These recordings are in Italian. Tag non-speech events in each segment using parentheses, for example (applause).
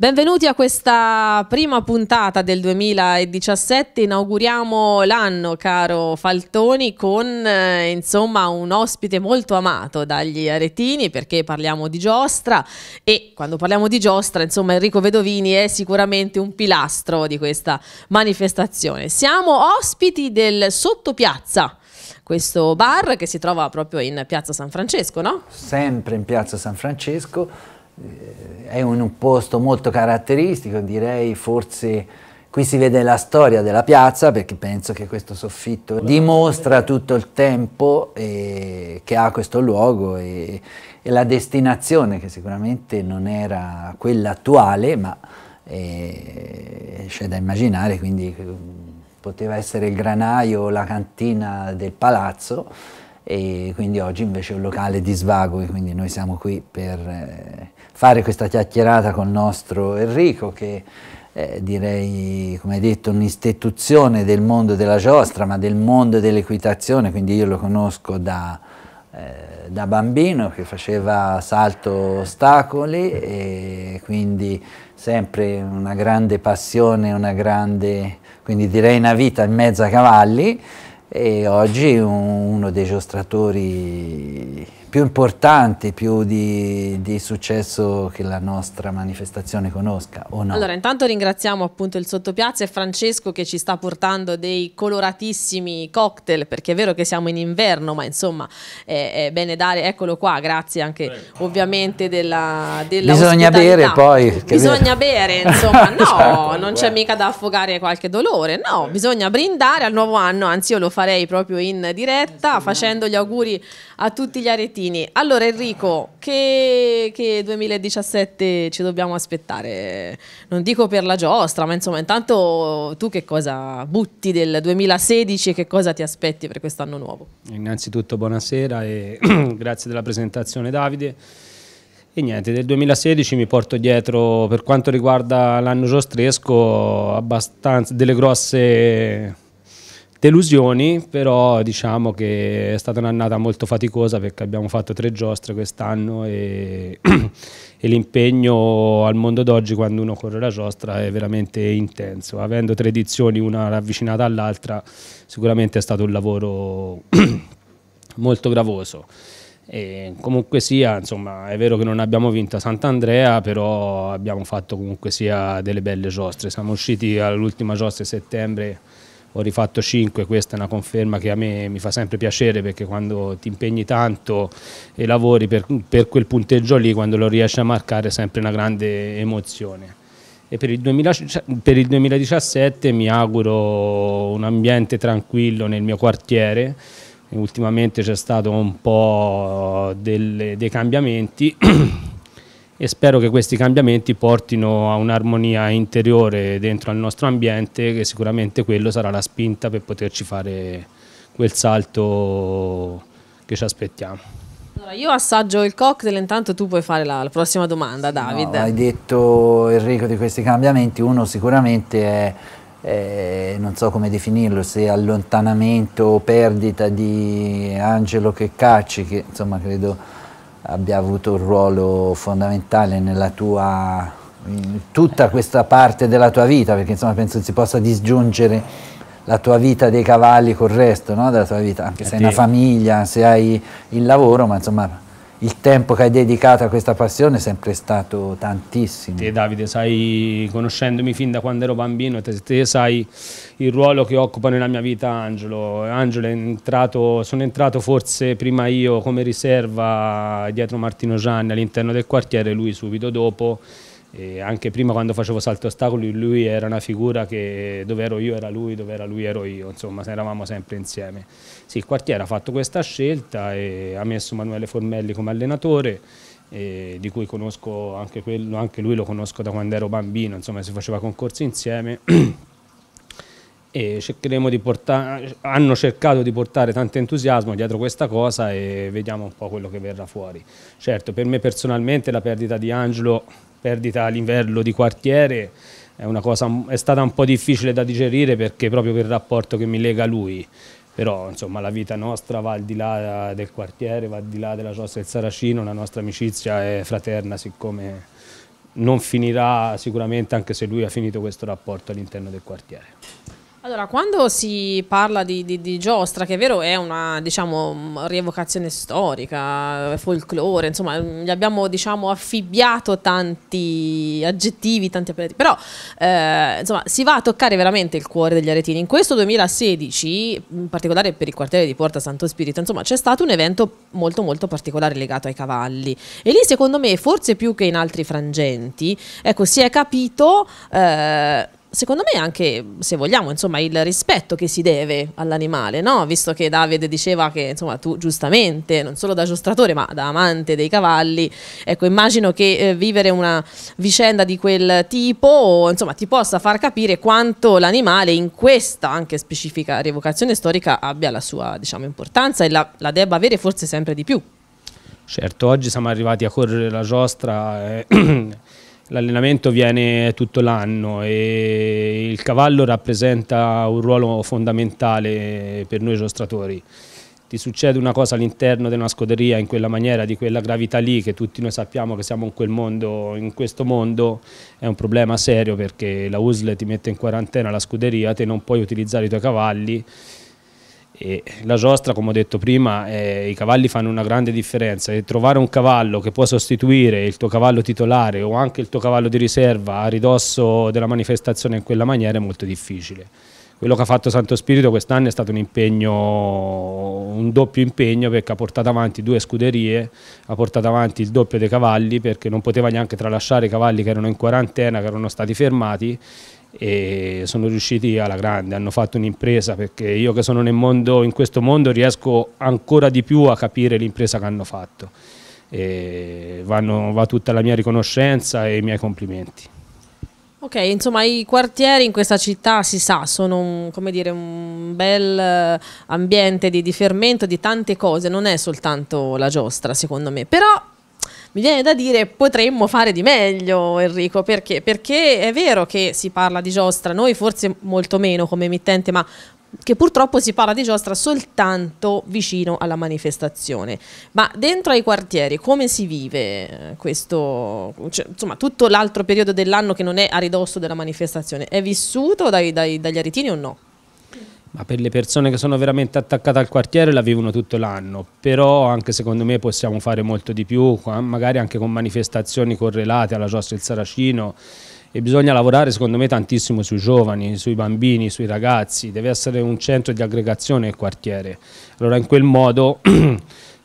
Benvenuti a questa prima puntata del 2017, inauguriamo l'anno caro Faltoni con eh, insomma un ospite molto amato dagli aretini perché parliamo di giostra e quando parliamo di giostra insomma Enrico Vedovini è sicuramente un pilastro di questa manifestazione. Siamo ospiti del Sottopiazza questo bar che si trova proprio in Piazza San Francesco, no? Sempre in Piazza San Francesco eh, è un posto molto caratteristico, direi forse qui si vede la storia della piazza perché penso che questo soffitto dimostra tutto il tempo eh, che ha questo luogo e, e, la destinazione che sicuramente non era quella attuale ma eh, c'è da immaginare quindi eh, poteva essere il granaio o la cantina del palazzo e quindi oggi invece è un locale di svago e quindi noi siamo qui per... Eh, fare questa chiacchierata con il nostro Enrico che è, eh, direi, come hai detto, un'istituzione del mondo della giostra, ma del mondo dell'equitazione, quindi io lo conosco da, eh, da bambino che faceva salto ostacoli e quindi sempre una grande passione, una grande, quindi direi una vita in mezzo a cavalli e oggi un, uno dei giostratori più importanti, più di, di, successo che la nostra manifestazione conosca o no? Allora intanto ringraziamo appunto il Sottopiazza e Francesco che ci sta portando dei coloratissimi cocktail perché è vero che siamo in inverno ma insomma è, è bene dare, eccolo qua, grazie anche Prego. Ecco. ovviamente della, della Bisogna bere poi. Bisogna bere insomma, (laughs) no, esatto, non c'è mica da affogare qualche dolore, no, bisogna brindare al nuovo anno, anzi io lo farei proprio in diretta facendo gli auguri a tutti gli aretini Salvini. Allora Enrico, che, che, 2017 ci dobbiamo aspettare? Non dico per la giostra, ma insomma intanto tu che cosa butti del 2016 e che cosa ti aspetti per quest'anno nuovo? Innanzitutto buonasera e (clears throat) grazie della presentazione Davide. E niente, del 2016 mi porto dietro per quanto riguarda l'anno giostresco abbastanza delle grosse Delusioni, però diciamo che è stata un'annata molto faticosa perché abbiamo fatto tre giostre quest'anno e, (clears throat) e l'impegno al mondo d'oggi quando uno corre la giostra è veramente intenso. Avendo tre edizioni una ravvicinata all'altra sicuramente è stato un lavoro (clears throat) molto gravoso. E comunque sia, insomma, è vero che non abbiamo vinto a Sant'Andrea, però abbiamo fatto comunque sia delle belle giostre. Siamo usciti all'ultima giostra a settembre ho rifatto 5, questa è una conferma che a me mi fa sempre piacere perché quando ti impegni tanto e lavori per, per quel punteggio lì, quando lo riesci a marcare è sempre una grande emozione. E per il, 2000, cioè, per il 2017 mi auguro un ambiente tranquillo nel mio quartiere, ultimamente c'è stato un po' delle, dei cambiamenti (clears throat) e spero che questi cambiamenti portino a un'armonia interiore dentro al nostro ambiente che sicuramente quello sarà la spinta per poterci fare quel salto che ci aspettiamo. Allora, io assaggio il cocktail, intanto tu puoi fare la, la prossima domanda, sì, David. No, hai detto Enrico di questi cambiamenti, uno sicuramente è, è, non so come definirlo, se allontanamento o perdita di Angelo Checcacci, che insomma credo abbia avuto un ruolo fondamentale nella tua, in tutta questa parte della tua vita, perché insomma penso si possa disgiungere la tua vita dei cavalli col resto no? della tua vita, anche se hai una famiglia, se hai il lavoro, ma insomma il tempo che hai dedicato a questa passione è sempre stato tantissimo. Te Davide, sai, conoscendomi fin da quando ero bambino, te, te sai il ruolo che occupa nella mia vita Angelo. Angelo è entrato, sono entrato forse prima io come riserva dietro Martino Gianni all'interno del quartiere, lui subito dopo. E anche prima quando facevo salto ostacoli lui era una figura che dove ero io era lui, dove era lui ero io, insomma eravamo sempre insieme. Sì, il quartiere ha fatto questa scelta e ha messo Manuele Formelli come allenatore di cui conosco anche, quello, anche lui lo conosco da quando ero bambino, insomma si faceva concorsi insieme (clears throat) e cercheremo di portare, hanno cercato di portare tanto entusiasmo dietro questa cosa e vediamo un po' quello che verrà fuori. Certo, per me personalmente la perdita di Angelo perdita a livello di quartiere è, cosa, è stata un po' difficile da digerire perché proprio per il rapporto che mi lega lui però insomma, la vita nostra va al di là del quartiere, va al di là della Ciossa del Saracino, la nostra amicizia è fraterna siccome non finirà sicuramente anche se lui ha finito questo rapporto all'interno del quartiere. Allora, quando si parla di, di, di, giostra, che è vero è una diciamo, rievocazione storica, folklore, insomma, gli abbiamo diciamo, affibbiato tanti aggettivi, tanti appellati, però eh, insomma, si va a toccare veramente il cuore degli aretini. In questo 2016, in particolare per il quartiere di Porta Santo Spirito, insomma, c'è stato un evento molto molto particolare legato ai cavalli e lì secondo me, forse più che in altri frangenti, ecco, si è capito... Eh, secondo me anche, se vogliamo, insomma, il rispetto che si deve all'animale, no? Visto che Davide diceva che, insomma, tu giustamente, non solo da giostratore, ma da amante dei cavalli, ecco, immagino che eh, vivere una vicenda di quel tipo, insomma, ti possa far capire quanto l'animale in questa anche specifica rievocazione storica abbia la sua, diciamo, importanza e la, la debba avere forse sempre di più. Certo, oggi siamo arrivati a correre la giostra... Eh, (clears throat) L'allenamento viene tutto l'anno e il cavallo rappresenta un ruolo fondamentale per noi giostratori. Ti succede una cosa all'interno di una scuderia in quella maniera, di quella gravità lì, che tutti noi sappiamo che siamo in quel mondo, in questo mondo, è un problema serio perché la USL ti mette in quarantena la scuderia, te non puoi utilizzare i tuoi cavalli e la giostra, come ho detto prima, eh, i cavalli fanno una grande differenza e trovare un cavallo che può sostituire il tuo cavallo titolare o anche il tuo cavallo di riserva a ridosso della manifestazione in quella maniera è molto difficile. Quello che ha fatto Santo Spirito quest'anno è stato un impegno, un doppio impegno perché ha portato avanti due scuderie, ha portato avanti il doppio dei cavalli perché non poteva neanche tralasciare i cavalli che erano in quarantena, che erano stati fermati e sono riusciti alla grande, hanno fatto un'impresa perché io che sono mondo, in questo mondo riesco ancora di più a capire l'impresa che hanno fatto. Vanno, va tutta la mia riconoscenza e i miei complimenti. Ok, insomma i quartieri in questa città si sa, sono un, dire, un bel eh, ambiente di, di fermento, di tante cose, non è soltanto la giostra secondo me, però mi viene da dire potremmo fare di meglio Enrico, perché? perché è vero che si parla di giostra, noi forse molto meno come emittente, ma che purtroppo si parla di giostra soltanto vicino alla manifestazione. Ma dentro ai quartieri come si vive eh, questo, cioè, insomma, tutto l'altro periodo dell'anno che non è a ridosso della manifestazione? È vissuto dai, dai, dagli aritini o no? ma per le persone che sono veramente attaccate al quartiere la vivono tutto l'anno, però anche secondo me possiamo fare molto di più, magari anche con manifestazioni correlate alla giostra del Saracino e bisogna lavorare secondo me tantissimo sui giovani, sui bambini, sui ragazzi, deve essere un centro di aggregazione il quartiere, allora in quel modo (clears throat)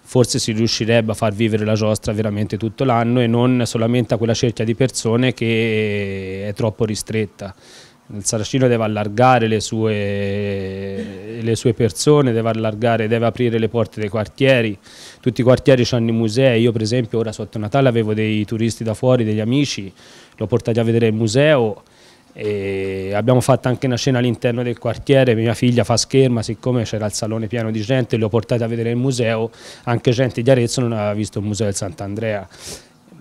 forse si riuscirebbe a far vivere la giostra veramente tutto l'anno e non solamente a quella cerchia di persone che è troppo ristretta il Saracino deve allargare le sue, le sue persone, deve, deve aprire le porte dei quartieri, tutti i quartieri hanno i musei, io per esempio ora sotto Natale avevo dei turisti da fuori, degli amici, l'ho portati a vedere il museo e abbiamo fatto anche una scena all'interno del quartiere, mia figlia fa scherma, siccome c'era il salone pieno di gente, l'ho ho a vedere il museo, anche gente di Arezzo non aveva visto il museo del Sant'Andrea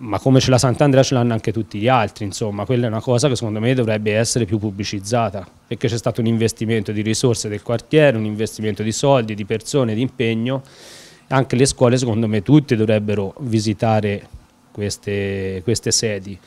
ma come ce l'ha Sant'Andrea ce l'hanno anche tutti gli altri, insomma, quella è una cosa che secondo me dovrebbe essere più pubblicizzata, perché c'è stato un investimento di risorse del quartiere, un investimento di soldi, di persone, di impegno, anche le scuole secondo me tutte dovrebbero visitare queste, queste sedi.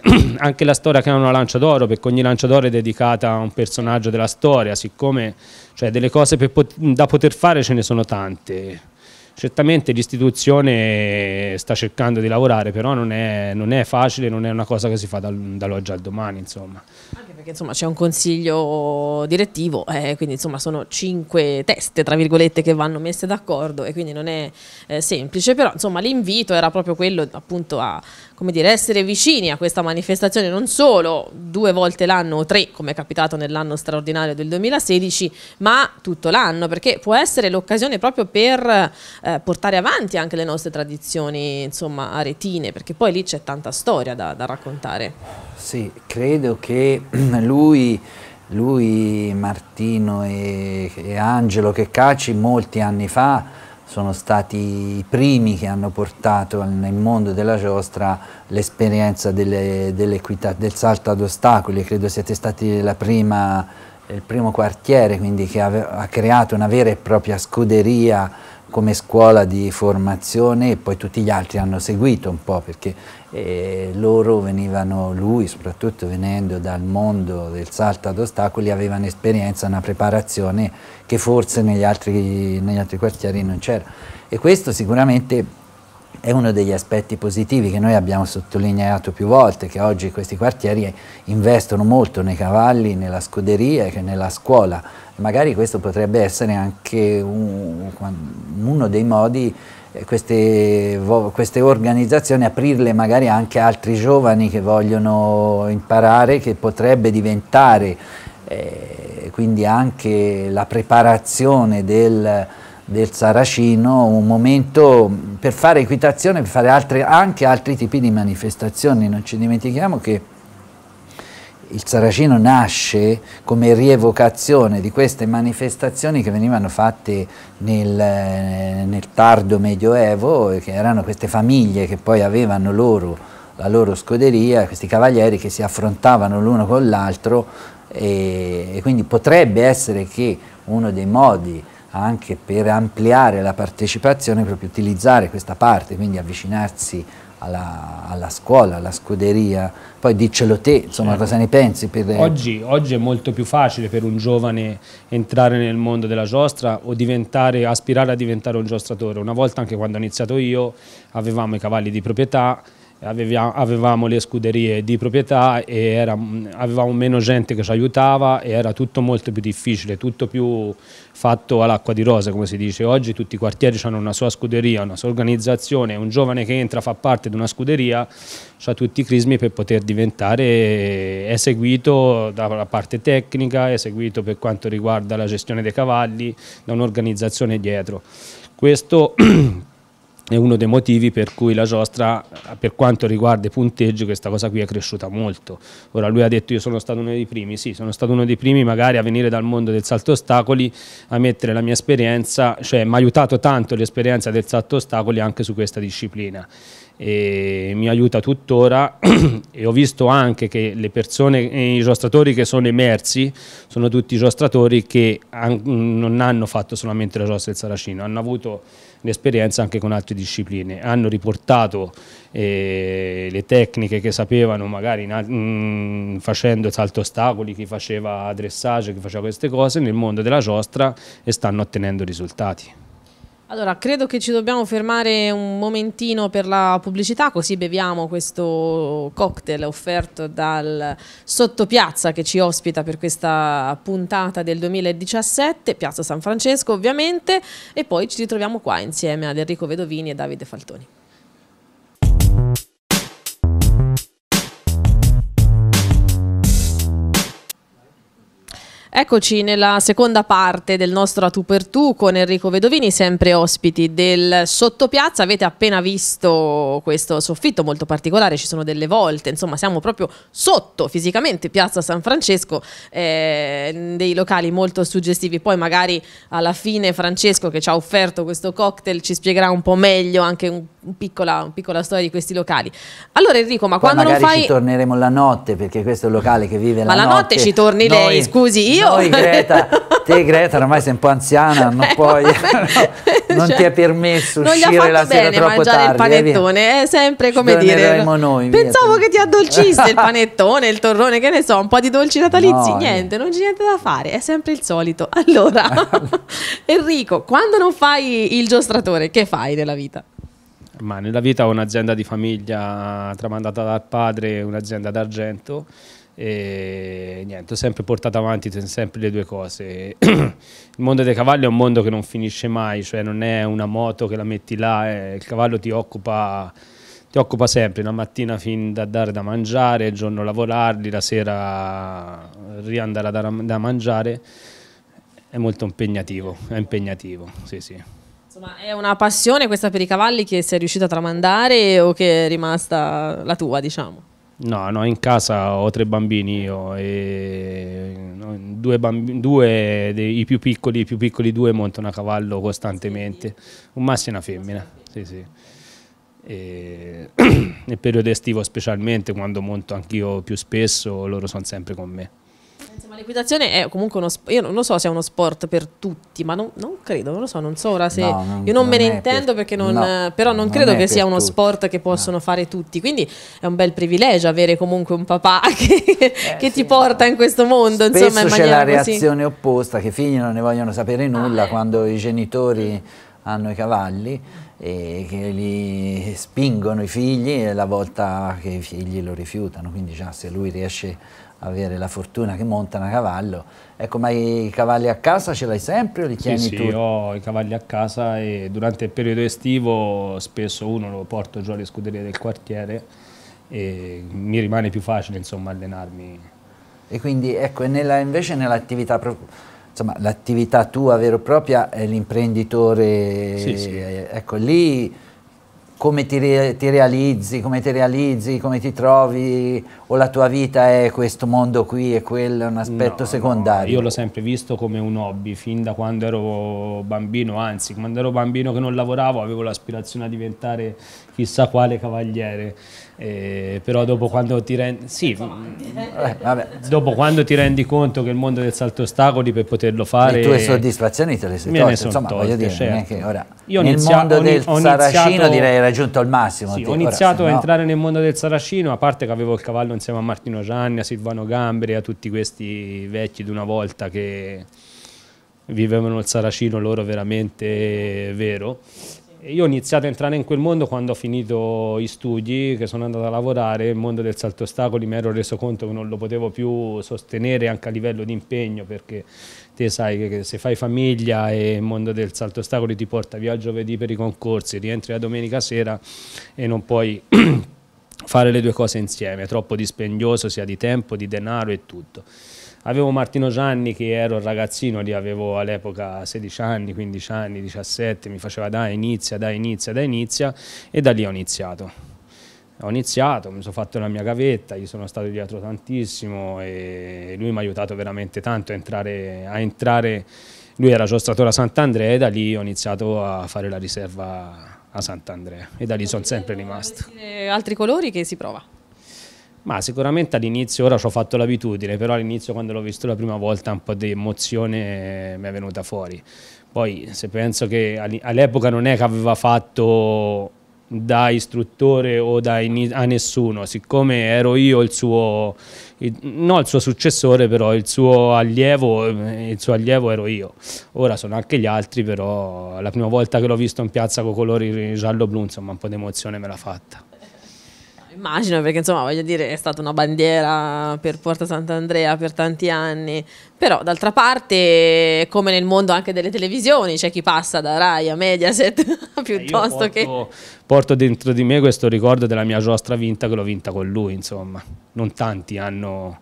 (clears throat) anche la storia che hanno una lancia d'oro, perché ogni lancia d'oro è dedicata a un personaggio della storia, siccome cioè, delle cose pot da poter fare ce ne sono tante Certamente l'istituzione sta cercando di lavorare, però non è, non è facile, non è una cosa che si fa dall'oggi al domani. Insomma. Anche perché c'è un consiglio direttivo, eh, quindi insomma, sono cinque teste tra virgolette che vanno messe d'accordo e quindi non è eh, semplice, però l'invito era proprio quello appunto a come dire, essere vicini a questa manifestazione non solo due volte l'anno o tre, come è capitato nell'anno straordinario del 2016, ma tutto l'anno, perché può essere l'occasione proprio per eh, portare avanti anche le nostre tradizioni, insomma, aretine, perché poi lì c'è tanta storia da, da, raccontare. Sì, credo che (clears throat) lui, lui Martino e, e Angelo Checcaci molti anni fa sono stati i primi che hanno portato nel mondo della giostra l'esperienza del salto ad ostacoli, credo siate stati prima, il primo quartiere quindi, che ha creato una vera e propria scuderia come scuola di formazione e poi tutti gli altri hanno seguito un po' perché eh, loro venivano, lui soprattutto venendo dal mondo del salto ad ostacoli aveva un'esperienza, una preparazione che forse negli altri, negli altri quartieri non c'era e questo sicuramente è uno degli aspetti positivi che noi abbiamo sottolineato più volte, che oggi questi quartieri investono molto nei cavalli, nella scuderia e nella scuola magari questo potrebbe essere anche un, uno dei modi eh, queste, queste, organizzazioni, aprirle magari anche a altri giovani che vogliono imparare, che potrebbe diventare eh, quindi anche la preparazione del, del, Saracino un momento per fare equitazione, per fare altre, anche altri tipi di manifestazioni. Non ci dimentichiamo che il Saracino nasce come rievocazione di queste manifestazioni che venivano fatte nel, nel tardo medioevo, che erano queste famiglie che poi avevano loro la loro scuderia, questi cavalieri che si affrontavano l'uno con l'altro e, e, quindi potrebbe essere che uno dei modi anche per ampliare la partecipazione, proprio utilizzare questa parte, quindi avvicinarsi alla, alla, scuola, alla scuderia, poi diccelo te, insomma certo. cosa ne pensi? Per... Eh? Oggi, oggi, è molto più facile per un giovane entrare nel mondo della giostra o aspirare a diventare un giostratore, una volta anche quando ho iniziato io avevamo i cavalli di proprietà, avevamo le scuderie di proprietà e era, avevamo meno gente che ci aiutava e era tutto molto più difficile, tutto più fatto all'acqua di rosa come si dice. Oggi tutti i quartieri hanno una sua scuderia, una sua organizzazione, un giovane che entra fa parte di una scuderia ha tutti i crismi per poter diventare eseguito dalla parte tecnica, eseguito per quanto riguarda la gestione dei cavalli, da un'organizzazione dietro. Questo (clears throat) è uno dei motivi per cui la giostra, per quanto riguarda i punteggi, questa cosa qui è cresciuta molto. Ora lui ha detto io sono stato uno dei primi, sì, sono stato uno dei primi magari a venire dal mondo del salto ostacoli, a mettere la mia esperienza, cioè mi ha aiutato tanto l'esperienza del salto ostacoli anche su questa disciplina. E mi aiuta tuttora (clears throat) e ho visto anche che le persone, i giostratori che sono emersi sono tutti giostratori che non hanno fatto solamente la giostra del Saracino, hanno avuto l'esperienza anche con altre discipline. Hanno riportato eh, le tecniche che sapevano, magari mh, mm, facendo salto ostacoli, chi faceva dressage, chi faceva queste cose, nel mondo della giostra e stanno ottenendo risultati. Allora, credo che ci dobbiamo fermare un momentino per la pubblicità, così beviamo questo cocktail offerto dal Sottopiazza che ci ospita per questa puntata del 2017, Piazza San Francesco ovviamente, e poi ci ritroviamo qua insieme ad Enrico Vedovini e Davide Faltoni. Eccoci nella seconda parte del nostro A tu per tu con Enrico Vedovini, sempre ospiti del Sottopiazza. Avete appena visto questo soffitto molto particolare, ci sono delle volte, insomma siamo proprio sotto fisicamente Piazza San Francesco, eh, dei locali molto suggestivi. Poi magari alla fine Francesco che ci ha offerto questo cocktail ci spiegherà un po' meglio anche un, piccola, una piccola storia di questi locali. Allora Enrico, ma Poi quando non fai... Magari ci torneremo la notte perché questo è un locale che vive la, notte. Ma la notte ci torni Noi... lei, scusi Io io. Noi Greta, (laughs) te Greta ormai sei un po' anziana, non, (laughs) eh, puoi, (laughs) no, cioè, non cioè, ti è permesso uscire la sera troppo tardi. Non mangiare il panettone, è sempre come dire. Noi, Pensavo che ti addolcisse il panettone, il torrone, che ne so, un po' di dolci natalizi, no, niente, non c'è niente da fare, è sempre il solito. Allora, Enrico, quando non fai il giostratore, che fai nella vita? ma nella vita ho un'azienda di famiglia tramandata dal padre, un'azienda d'argento e niente, ho sempre portato avanti sempre le due cose. (clears throat) il mondo dei cavalli è un mondo che non finisce mai, cioè non è una moto che la metti là, eh, il cavallo ti occupa, ti occupa sempre, la mattina fin da dare da mangiare, il giorno lavorarli, la sera riandare a dare da mangiare. È molto impegnativo, è impegnativo, sì sì. Insomma, è una passione questa per i cavalli che sei riuscita a tramandare o che è rimasta la tua, diciamo? No, no, in casa ho tre bambini io e due, bambini, due dei più piccoli, i più piccoli due montano a cavallo costantemente, un maschio e una femmina, sì, sì. E (clears throat) nel periodo estivo specialmente, quando monto anch'io più spesso, loro sono sempre con me. Insomma, l'equitazione è comunque uno sport, io non lo so se è uno sport per tutti, ma non, non credo, non lo so, non so ora se... No, non, io non, non me ne intendo per, perché non... No, però non, credo che sia uno tutti. sport che possono no. fare tutti, quindi è un bel privilegio avere comunque un papà (laughs) che, eh, che sì, ti porta in questo mondo. Spesso insomma, in c'è la reazione così. opposta, che i figli non ne vogliono sapere nulla ah, quando eh. i genitori hanno i cavalli e che li spingono i figli e la volta che i figli lo rifiutano, quindi già se lui riesce avere la fortuna che montano a cavallo. Ecco, ma i cavalli a casa ce l'hai sempre o li tieni sì, tu? Sì, ho i cavalli a casa e durante il periodo estivo spesso uno lo porto giù alle scuderie del quartiere e mi rimane più facile insomma allenarmi. E quindi ecco, nella, invece nell'attività insomma l'attività tua vera e propria è l'imprenditore, sì, sì. Eh, ecco lì come ti, re, ti, realizzi, come ti realizzi, come ti trovi, o la tua vita è questo mondo qui e quello, è un aspetto no, secondario. No, io l'ho sempre visto come un hobby, fin da quando ero bambino, anzi, quando ero bambino che non lavoravo avevo l'aspirazione a diventare chissà quale cavaliere, eh, però dopo quando, rendi, sì, eh, dopo quando ti rendi conto che il mondo del salto ostacoli per poterlo fare... Le tue soddisfazioni te le sei tolte, insomma, tolte, voglio dire, certo. ora, io nel inizia, mondo ho, del ho saracino iniziato, direi raggiunto il massimo. Sì, ho iniziato Ora, a no... entrare nel mondo del Saracino, a parte che avevo il cavallo insieme a Martino Gianni, a Silvano Gamberi, a tutti questi vecchi di una volta che vivevano il Saracino loro veramente vero. Io ho iniziato a entrare in quel mondo quando ho finito gli studi, che sono andato a lavorare, il mondo del salto ostacoli mi ero reso conto che non lo potevo più sostenere anche a livello di impegno perché te sai che se fai famiglia e il mondo del salto ostacoli ti porta via giovedì per i concorsi, rientri la domenica sera e non puoi (clears throat) fare le due cose insieme, è troppo dispendioso sia di tempo, di denaro e tutto. Avevo Martino Gianni che ero un ragazzino, lì avevo all'epoca 16 anni, 15 anni, 17, mi faceva da inizia, da inizia, da inizia e da lì ho iniziato ho iniziato, mi sono fatto la mia gavetta, gli sono stato dietro tantissimo e lui mi ha aiutato veramente tanto a entrare, a entrare. lui era giostratore a Sant'Andrea e da lì ho iniziato a fare la riserva a Sant'Andrea e da lì sono sempre rimasto. Altri colori che si prova? Ma sicuramente all'inizio, ora ci ho fatto l'abitudine, però all'inizio quando l'ho visto la prima volta un po' di emozione mi è venuta fuori. Poi se penso che all'epoca non è che aveva fatto da istruttore o da a nessuno, siccome ero io il suo, il, no il suo successore però, il suo allievo, eh, il suo allievo ero io, ora sono anche gli altri però la prima volta che l'ho visto in piazza con colori giallo-blu insomma un po' di emozione me l'ha fatta. Immagino perché insomma voglio dire è stata una bandiera per Porta Sant'Andrea per tanti anni, però d'altra parte come nel mondo anche delle televisioni c'è chi passa da Rai a Mediaset (laughs) eh, piuttosto porto, che... Porto dentro di me questo ricordo della mia giostra vinta che l'ho vinta con lui insomma, non tanti hanno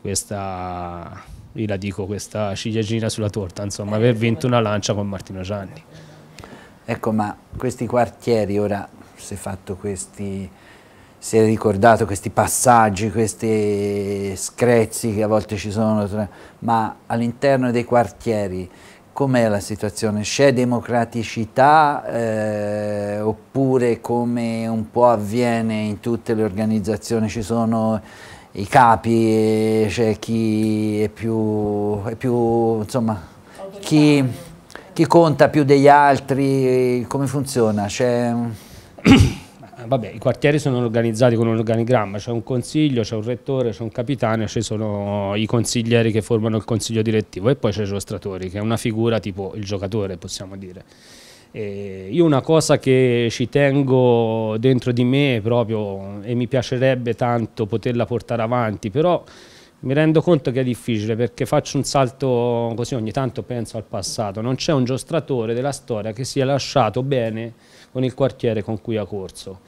questa, io la dico, questa ciliegina sulla torta insomma, aver eh, vinto una lancia con Martino Gianni. Ecco ma questi quartieri ora si è fatto questi si è ricordato questi passaggi, questi screzzi che a volte ci sono, ma all'interno dei quartieri com'è la situazione? C'è democraticità eh, oppure come un po' avviene in tutte le organizzazioni ci sono i capi, c'è cioè chi è più, è più insomma, chi, chi, conta più degli altri, come funziona? (coughs) Eh, vabbè, i quartieri sono organizzati con un organigramma, c'è un consiglio, c'è un rettore, c'è un capitano, ci sono i consiglieri che formano il consiglio direttivo e poi c'è l'illustratori che è una figura tipo il giocatore possiamo dire. E io una cosa che ci tengo dentro di me proprio e mi piacerebbe tanto poterla portare avanti, però mi rendo conto che è difficile perché faccio un salto così ogni tanto penso al passato, non c'è un giostratore della storia che sia lasciato bene con il quartiere con cui ha corso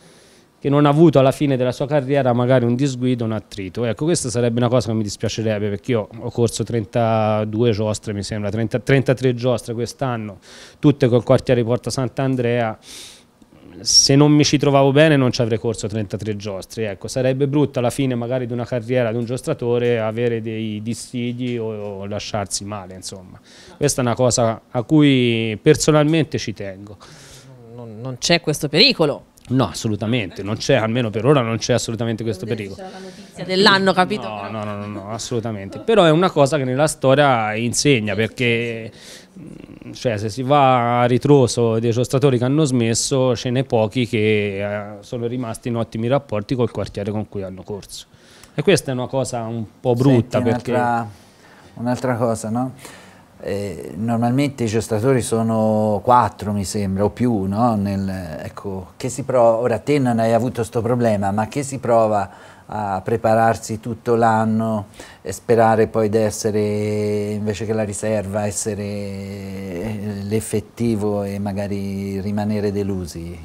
che non ha avuto alla fine della sua carriera magari un disguido, un attrito. Ecco, questa sarebbe una cosa che mi dispiacerebbe perché io ho corso 32 giostre, mi sembra, 30, 33 giostre quest'anno, tutte col quartiere di Porta Sant'Andrea. Se non mi ci trovavo bene non ci avrei corso 33 giostre, ecco, sarebbe brutto alla fine magari di una carriera di un giostratore avere dei dissidi o, o lasciarsi male, insomma. Questa è una cosa a cui personalmente ci tengo non c'è questo pericolo. No, assolutamente, non c'è, almeno per ora non c'è assolutamente questo pericolo. C'è la notizia dell'anno, capito? No, no, no, no, assolutamente. Però è una cosa che nella storia insegna perché mm, cioè, se si va a ritroso dei giostratori che hanno smesso, ce n'è pochi che eh, sono rimasti in ottimi rapporti col quartiere con cui hanno corso. E questa è una cosa un po' brutta Senti, perché... Un'altra un cosa, no? Eh, normalmente i giostratori sono quattro, mi sembra, o più, no? Nel, ecco, che si prova, ora te non hai avuto questo problema, ma che si prova a prepararsi tutto l'anno e sperare poi di essere, invece che la riserva, essere eh, l'effettivo e magari rimanere delusi?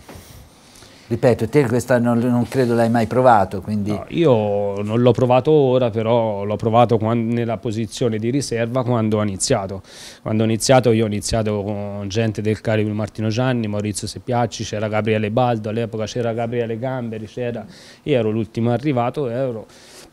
Ripeto, te questa non, non credo l'hai mai provato, quindi... No, io non l'ho provato ora, però l'ho provato quando, nella posizione di riserva quando ho iniziato. Quando ho iniziato io ho iniziato con gente del calibro Martino Gianni, Maurizio Seppiacci, c'era Gabriele Baldo, all'epoca c'era Gabriele Gamberi, c'era... Io ero l'ultimo arrivato, ero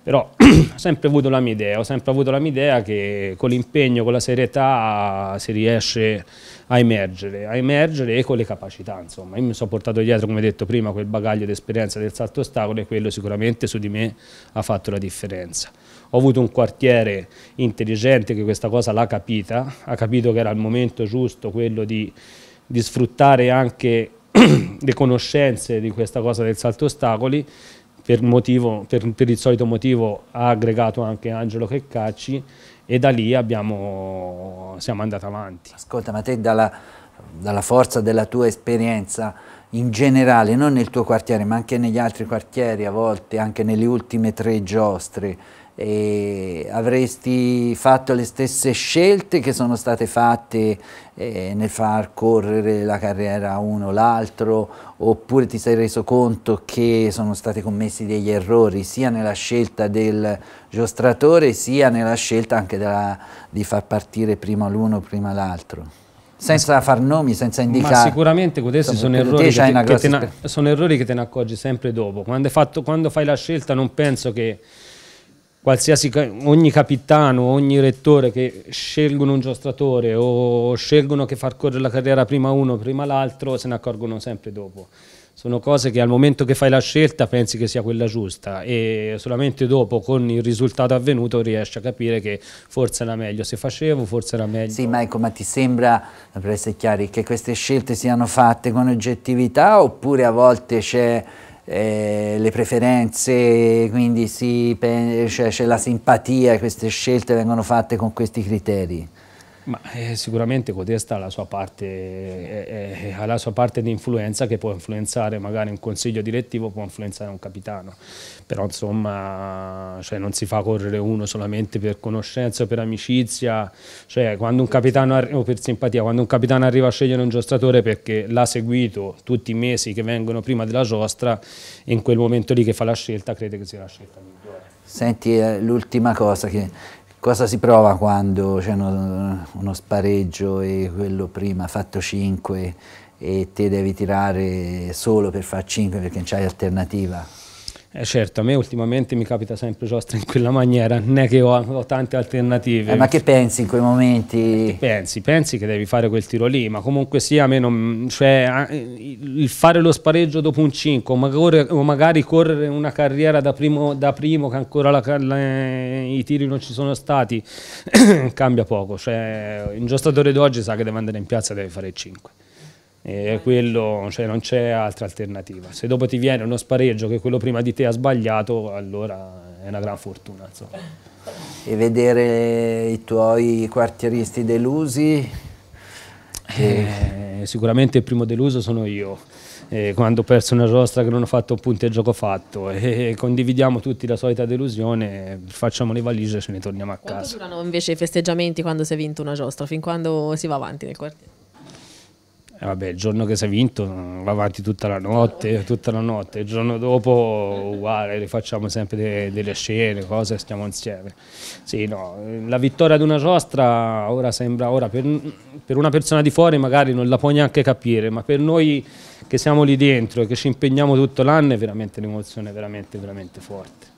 però (clears throat) ho sempre avuto la mia idea, ho sempre avuto la mia idea che con l'impegno, con la serietà si riesce a emergere, a emergere e con le capacità. Insomma. Io mi sono portato dietro, come detto prima, quel bagaglio di esperienza del salto ostacolo e quello sicuramente su di me ha fatto la differenza. Ho avuto un quartiere intelligente che questa cosa l'ha capita, ha capito che era il momento giusto quello di, di sfruttare anche (clears throat) le conoscenze di questa cosa del salto ostacoli per, motivo, per, per, il solito motivo ha aggregato anche Angelo Checcacci e da lì abbiamo, siamo andati avanti. Ascolta, ma te dalla, dalla forza della tua esperienza in generale, non nel tuo quartiere, ma anche negli altri quartieri a volte, anche nelle ultime tre giostre, avresti fatto le stesse scelte che sono state fatte eh, nel far correre la carriera uno o l'altro oppure ti sei reso conto che sono stati commessi degli errori sia nella scelta del giostratore sia nella scelta anche della, di far partire prima l'uno prima l'altro? senza far nomi, senza indicare. Ma sicuramente questi sono, sono, errori te, che, te, sono errori che te ne accorgi sempre dopo. Quando, fatto, quando, fai la scelta non penso che qualsiasi, ogni capitano, ogni rettore che scelgono un giostratore o scelgono che far correre la carriera prima uno, prima l'altro, se ne accorgono sempre dopo. Sono cose che al momento che fai la scelta pensi che sia quella giusta e solamente dopo con il risultato avvenuto riesci a capire che forse era meglio se facevo, forse era meglio. Sì Michael, ma ti sembra, per essere chiari, che queste scelte siano fatte con oggettività oppure a volte c'è eh, le preferenze, quindi cioè, c'è cioè, la simpatia, queste scelte vengono fatte con questi criteri. Ma eh, sicuramente Cotesta ha la sua parte, eh, eh, ha la sua parte di influenza che può influenzare magari un consiglio direttivo, può influenzare un capitano, però insomma cioè, non si fa correre uno solamente per conoscenza o per amicizia, cioè, o per simpatia, quando un capitano arriva a scegliere un giostratore perché l'ha seguito tutti i mesi che vengono prima della giostra, in quel momento lì che fa la scelta crede che sia la scelta migliore. Senti eh, l'ultima cosa che cosa si prova quando c'è uno, uno, spareggio e quello prima ha fatto 5 e te devi tirare solo per far 5 perché non c'hai alternativa? Eh certo, a me ultimamente mi capita sempre giostra in quella maniera, non è che ho, ho tante alternative. Eh, ma che pensi in quei momenti? Eh, che pensi? Pensi che devi fare quel tiro lì, ma comunque sia, a me non, cioè, il fare lo spareggio dopo un 5 o magari, correre una carriera da primo, da primo che ancora la, la, i tiri non ci sono stati, (clears throat) cambia poco. Cioè, un giocatore d'oggi sa che deve andare in piazza e deve fare il 5. E quello, cioè, non c'è altra alternativa. Se dopo ti viene uno spareggio che quello prima di te ha sbagliato, allora è una gran fortuna. Insomma. E vedere i tuoi quartieristi delusi? Eh, eh. sicuramente il primo deluso sono io. Eh, quando ho perso una giostra che non ho fatto un punto gioco fatto (laughs) e condividiamo tutti la solita delusione, facciamo le valigie e ce ne torniamo a Quanto casa. Quanto durano invece i festeggiamenti quando si è vinto una giostra? Fin quando si va avanti nel quartiere? E vabbè, il giorno che si è vinto va avanti tutta la notte, tutta la notte. Il giorno dopo uguale, rifacciamo sempre de delle scene, cose, stiamo insieme. Sì, no, la vittoria di una giostra ora sembra, ora per, per una persona di fuori magari non la può neanche capire, ma per noi che siamo lì dentro e che ci impegniamo tutto l'anno è veramente un'emozione veramente, veramente forte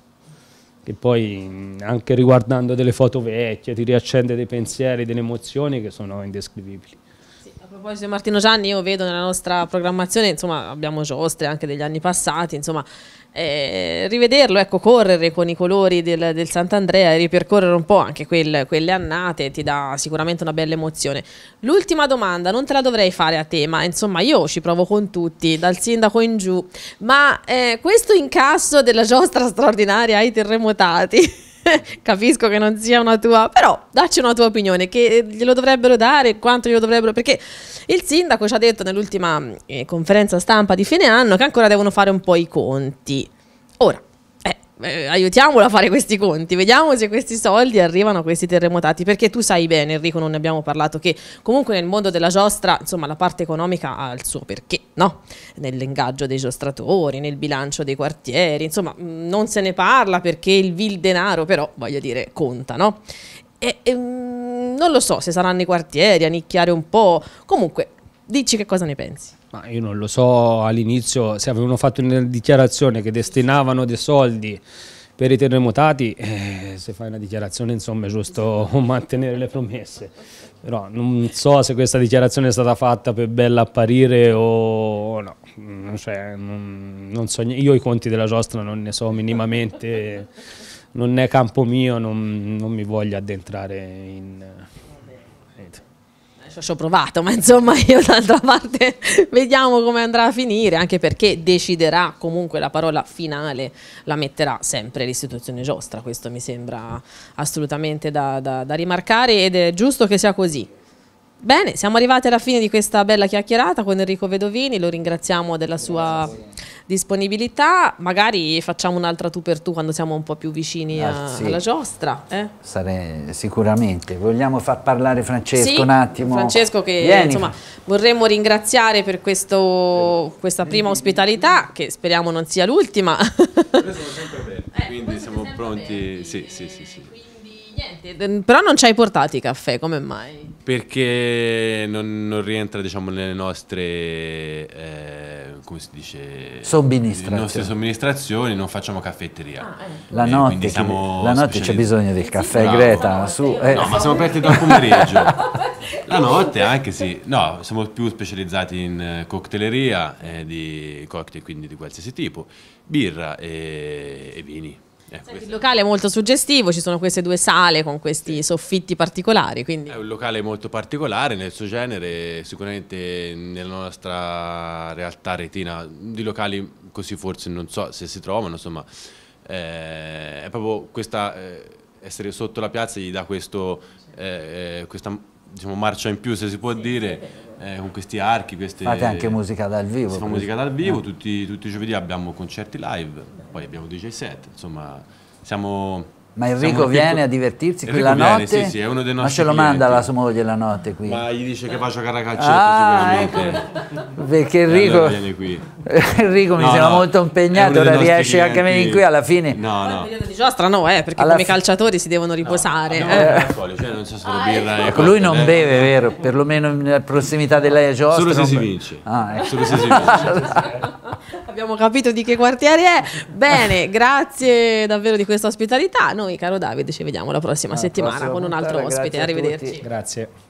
che poi anche riguardando delle foto vecchie ti riaccende dei pensieri, delle emozioni che sono indescrivibili proposito di Martino Gianni, io vedo nella nostra programmazione, insomma, abbiamo giostre anche degli anni passati, insomma, eh, rivederlo, ecco, correre con i colori del, del Sant'Andrea e ripercorrere un po' anche quel, quelle annate ti dà sicuramente una bella emozione. L'ultima domanda, non te la dovrei fare a tema, insomma, io ci provo con tutti, dal sindaco in giù, ma eh, questo incasso della giostra straordinaria ai terremotati... (laughs) (laughs) capisco che non sia una tua, però dacci una tua opinione, che glielo dovrebbero dare, quanto glielo dovrebbero, perché il sindaco ci ha detto nell'ultima eh, conferenza stampa di fine anno che ancora devono fare un po' i conti. Ora, eh, aiutiamolo a fare questi conti, vediamo se questi soldi arrivano a questi terremotati, perché tu sai bene Enrico, non ne abbiamo parlato, che comunque nel mondo della giostra, insomma, la parte economica ha il suo perché, no? Nell'ingaggio dei giostratori, nel bilancio dei quartieri, insomma, mm, non se ne parla perché il vil denaro, però, voglio dire, conta, no? E, e, ehm, non lo so se saranno i quartieri a nicchiare un po', comunque, dici che cosa ne pensi. Ma io non lo so, all'inizio se avevano fatto una dichiarazione che destinavano dei soldi per i terremotati, eh, se fai una dichiarazione insomma è giusto (laughs) mantenere le promesse. Però non so se questa dichiarazione è stata fatta per bella apparire o no. Cioè, non, non so, io i conti della giostra non ne so minimamente, non è campo mio, non, non mi voglio addentrare in ci ho provato, (laughs) ma insomma io d'altra parte (laughs) vediamo come andrà a finire, anche perché deciderà comunque la parola finale, la metterà sempre l'istituzione giostra, questo mi sembra assolutamente da, da, da rimarcare ed è giusto che sia così. Bene, siamo arrivati alla fine di questa bella chiacchierata con Enrico Vedovini, lo ringraziamo della sua disponibilità, magari facciamo un'altra tu per tu quando siamo un po' più vicini ah, a, sì. alla giostra. Eh? Sare, sicuramente, vogliamo far parlare Francesco sì, un attimo? Francesco che insomma, vorremmo ringraziare per questo, questa prima ospitalità, che speriamo non sia l'ultima. Noi siamo sempre aperti, (laughs) eh, quindi siamo pronti, bene. sì sì sì. sì. Niente, però non ci hai portati i caffè, come mai? Perché non, non rientra, diciamo, nelle nostre, eh, come si dice? Somministrazioni. nostre somministrazioni, non facciamo caffetteria. Ah, ecco. La eh, notte, siamo la notte c'è bisogno del caffè, Bravo. Greta, su. Eh. No, ma siamo aperti dal pomeriggio. (laughs) la notte anche sì, no, siamo più specializzati in eh, cocteleria, eh, di cocktail quindi di qualsiasi tipo, birra e, e vini. Eh, il locale è molto suggestivo, ci sono queste due sale con questi soffitti particolari. Quindi... È un locale molto particolare nel suo genere, sicuramente nella nostra realtà retina di locali così forse non so se si trovano, insomma eh, è proprio questa, eh, essere sotto la piazza gli dà questo, eh, eh, questa diciamo, marcia in più se si può dire eh, con questi archi. Queste, Fate anche musica dal vivo. Si fa musica dal vivo, no. Eh. tutti, tutti, i giovedì abbiamo concerti live, poi abbiamo DJ set, insomma siamo ma Enrico viene a divertirsi Enrico qui la viene, notte? Sì, sì, è uno dei nostri ma ce lo clienti. manda la sua moglie la notte qui? Ma gli dice che faccio gara ah, sicuramente. Ecco. Perché Enrico, allora (laughs) Enrico mi no, sembra no, molto impegnato, ora riesce clienti. anche a venire qui alla fine. No, no. Di giostra no, eh, perché alla come fi... calciatori si devono riposare. No, eh. cioè non c'è solo ah, birra. Ecco. ecco. Lui non eh. beve, vero? Perlomeno in prossimità della giostra. Solo se si vince. Ah, ecco. Solo se si vince. (laughs) (laughs) abbiamo capito di che quartiere è. Bene, (laughs) grazie davvero di questa ospitalità. Noi, caro Davide, ci vediamo la prossima la settimana prossima con un altro ospite. Arrivederci. Grazie.